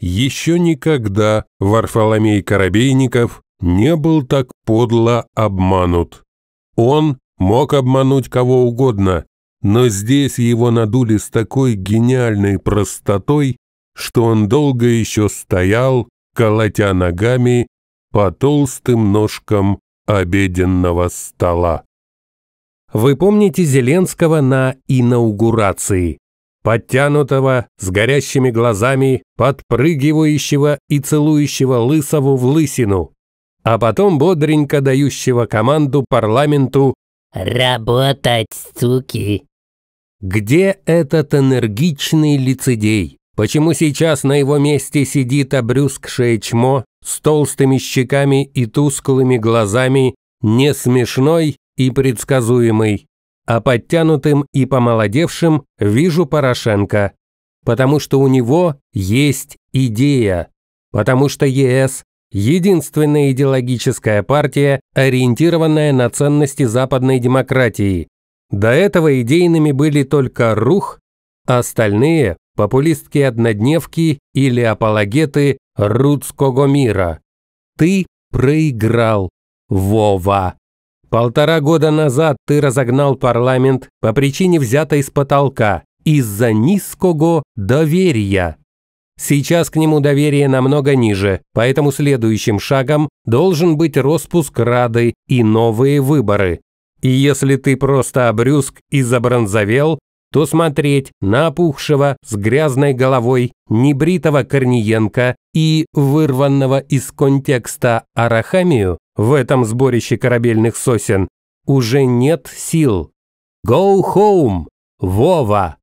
Еще никогда Варфоломей Коробейников не был так подло обманут. Он мог обмануть кого угодно, но здесь его надули с такой гениальной простотой, что он долго еще стоял, колотя ногами по толстым ножкам обеденного стола. Вы помните Зеленского на инаугурации? подтянутого, с горящими глазами, подпрыгивающего и целующего Лысову в лысину, а потом бодренько дающего команду парламенту «Работать, суки!». Где этот энергичный лицедей? Почему сейчас на его месте сидит обрюзгшее чмо с толстыми щеками и тусклыми глазами, не смешной и предсказуемый? а подтянутым и помолодевшим вижу Порошенко, потому что у него есть идея, потому что ЕС – единственная идеологическая партия, ориентированная на ценности западной демократии. До этого идейными были только РУХ, а остальные – популистки-однодневки или апологеты рудского мира. Ты проиграл, Вова. Полтора года назад ты разогнал парламент по причине взятой с потолка из-за низкого доверия. Сейчас к нему доверие намного ниже, поэтому следующим шагом должен быть распуск Рады и новые выборы. И если ты просто обрюзг и забронзовел, то смотреть на опухшего с грязной головой небритого Корниенко и вырванного из контекста Арахамию в этом сборище корабельных сосен уже нет сил. Go home, Вова!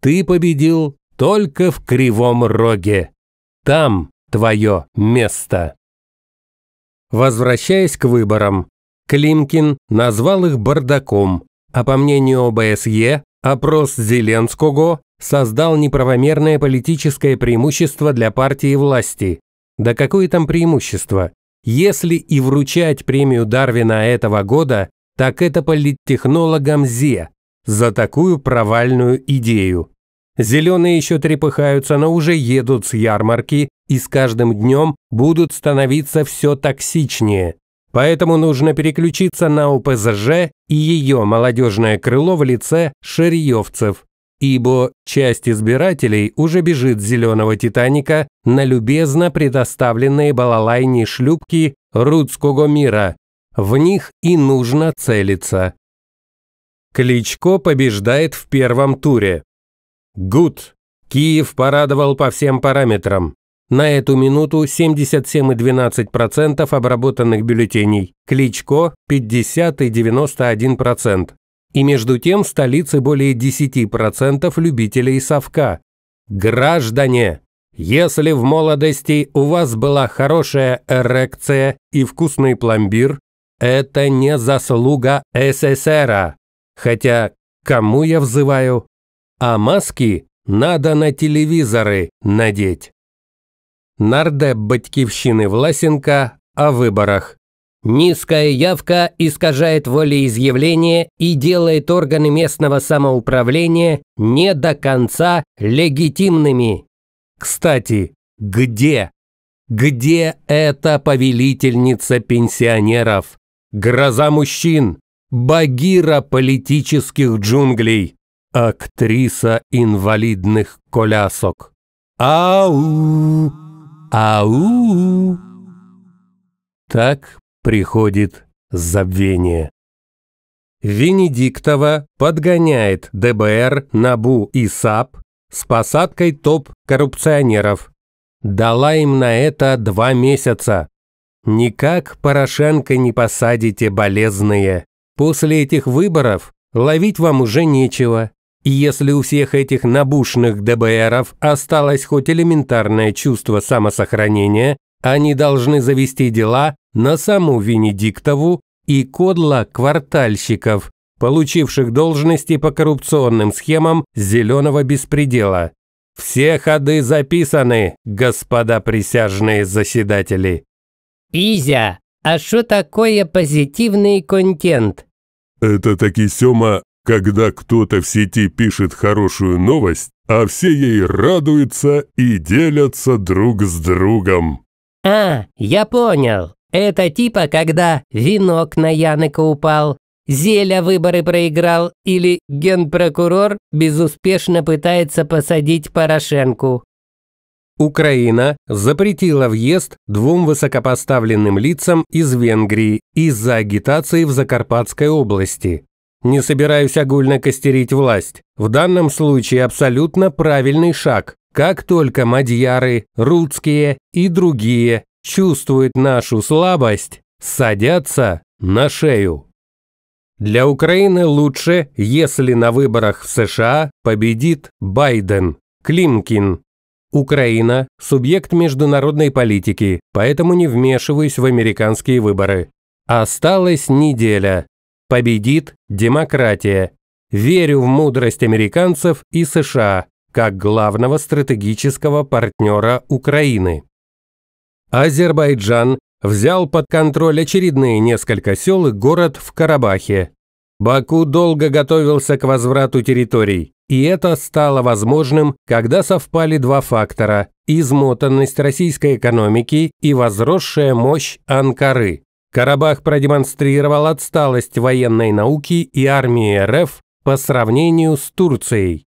Ты победил только в Кривом Роге. Там твое место. Возвращаясь к выборам, Климкин назвал их бардаком, а по мнению ОБСЕ Опрос Зеленского создал неправомерное политическое преимущество для партии власти. Да какое там преимущество? Если и вручать премию Дарвина этого года, так это политтехнологам ЗЕ за такую провальную идею. Зеленые еще трепыхаются, но уже едут с ярмарки и с каждым днем будут становиться все токсичнее. Поэтому нужно переключиться на УПЗЖ и ее молодежное крыло в лице шерьевцев, ибо часть избирателей уже бежит с зеленого «Титаника» на любезно предоставленные балалайни шлюпки рудского мира. В них и нужно целиться. Кличко побеждает в первом туре. Гуд. Киев порадовал по всем параметрам. На эту минуту 77,12% обработанных бюллетеней, Кличко 50,91%. И между тем в столице более 10% любителей совка. Граждане! Если в молодости у вас была хорошая эрекция и вкусный пломбир, это не заслуга СССР. Хотя кому я взываю? А маски надо на телевизоры надеть. Нардеп батьківщини Власенка о выборах. Низкая явка искажает волеизъявление и делает органы местного самоуправления не до конца легитимными. Кстати, где? Где эта повелительница пенсионеров? Гроза мужчин, багира политических джунглей, актриса инвалидных колясок. Ау! Ау! Так приходит забвение. Венедиктова подгоняет ДБР, НАБУ и САП с посадкой топ-коррупционеров. Дала им на это два месяца. Никак Порошенко не посадите болезные. После этих выборов ловить вам уже нечего. И если у всех этих набушных ДБРов осталось хоть элементарное чувство самосохранения, они должны завести дела на саму Венедиктову и кодла квартальщиков, получивших должности по коррупционным схемам зеленого беспредела. Все ходы записаны, господа присяжные заседатели. Изя, а что такое позитивный контент? Это таки, Сёма, когда кто-то в сети пишет хорошую новость, а все ей радуются и делятся друг с другом. А, я понял. Это типа, когда венок на Янека упал, Зеля выборы проиграл или генпрокурор безуспешно пытается посадить Порошенку. Украина запретила въезд двум высокопоставленным лицам из Венгрии из-за агитации в Закарпатской области. Не собираюсь огульно костерить власть. В данном случае абсолютно правильный шаг. Как только мадьяры, рудские и другие чувствуют нашу слабость, садятся на шею. Для Украины лучше, если на выборах в США победит Байден. Климкин. Украина – субъект международной политики, поэтому не вмешиваюсь в американские выборы. Осталась неделя. Победит демократия. Верю в мудрость американцев и США как главного стратегического партнера Украины. Азербайджан взял под контроль очередные несколько сел и город в Карабахе. Баку долго готовился к возврату территорий, и это стало возможным, когда совпали два фактора – измотанность российской экономики и возросшая мощь Анкары. Карабах продемонстрировал отсталость военной науки и армии РФ по сравнению с Турцией.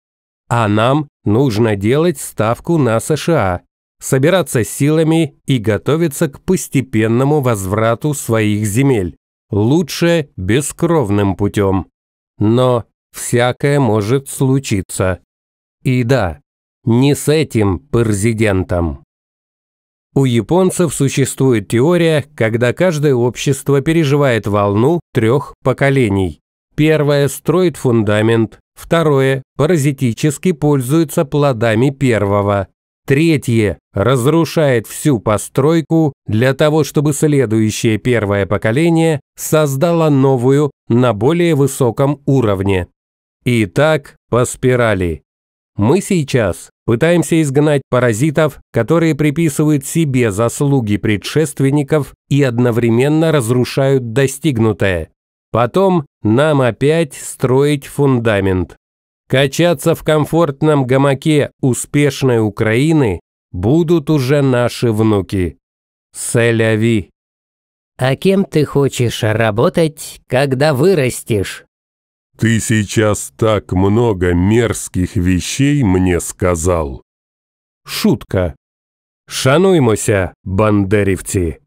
А нам нужно делать ставку на США, собираться силами и готовиться к постепенному возврату своих земель. Лучше бескровным путем. Но всякое может случиться. И да, не с этим президентом. У японцев существует теория, когда каждое общество переживает волну трех поколений. Первое строит фундамент, второе паразитически пользуется плодами первого, третье разрушает всю постройку для того, чтобы следующее первое поколение создало новую на более высоком уровне. И так по спирали. Мы сейчас пытаемся изгнать паразитов, которые приписывают себе заслуги предшественников и одновременно разрушают достигнутое. Потом нам опять строить фундамент. Качаться в комфортном гамаке успешной Украины будут уже наши внуки. Селяви. А кем ты хочешь работать, когда вырастешь? «Ты сейчас так много мерзких вещей мне сказал!» Шутка. Шануймося, Бандеревцы.